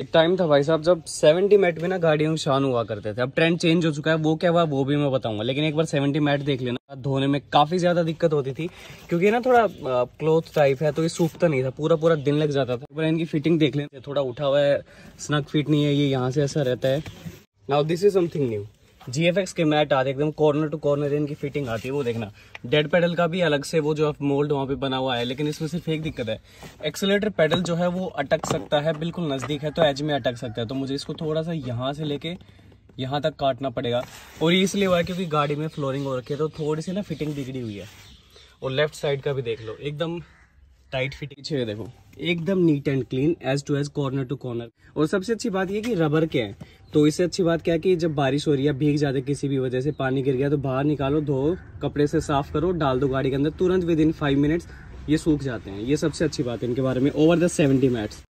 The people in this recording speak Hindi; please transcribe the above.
एक टाइम था भाई साहब जब 70 मैट में ना गाड़ियों में शान हुआ करते थे अब ट्रेंड चेंज हो चुका है वो क्या हुआ वो भी मैं बताऊंगा लेकिन एक बार 70 मैट देख लेना धोने में काफ़ी ज़्यादा दिक्कत होती थी क्योंकि ना थोड़ा क्लोथ टाइप है तो ये सूखता नहीं था पूरा पूरा दिन लग जाता था इनकी फिटिंग देख लेते थोड़ा उठा हुआ है स्नक फिट नहीं है ये यहाँ से ऐसा रहता है now this is something new G F X के मैट आते एकदम कॉर्नर टू कॉर्नर इनकी फिटिंग आती है वो देखना डेड पेडल का भी अलग से वो जो मोल्ड वहाँ पे बना हुआ है लेकिन इसमें सिर्फ एक दिक्कत है एक्सेलेटर पेडल जो है वो अटक सकता है बिल्कुल नज़दीक है तो एज में अटक सकता है तो मुझे इसको थोड़ा सा यहाँ से लेके यहाँ तक काटना पड़ेगा और ये इसलिए हुआ है क्योंकि गाड़ी में फ्लोरिंग हो रखी है तो थोड़ी सी ना फिटिंग बिगड़ी हुई है और लेफ्ट साइड का भी देख लो एकदम टाइट फिटिंग छे देखो एकदम neat and clean edge to edge corner to corner और सबसे अच्छी बात यह कि रबर के हैं तो इससे अच्छी बात क्या है कि जब बारिश हो रही है भीग जाते किसी भी वजह से पानी गिर गया तो बाहर निकालो धो कपड़े से साफ करो डाल दो गाड़ी के अंदर तुरंत विद इन फाइव मिनट्स ये सूख जाते हैं ये सबसे अच्छी बात है इनके बारे में ओवर द सेवेंटी मैट्स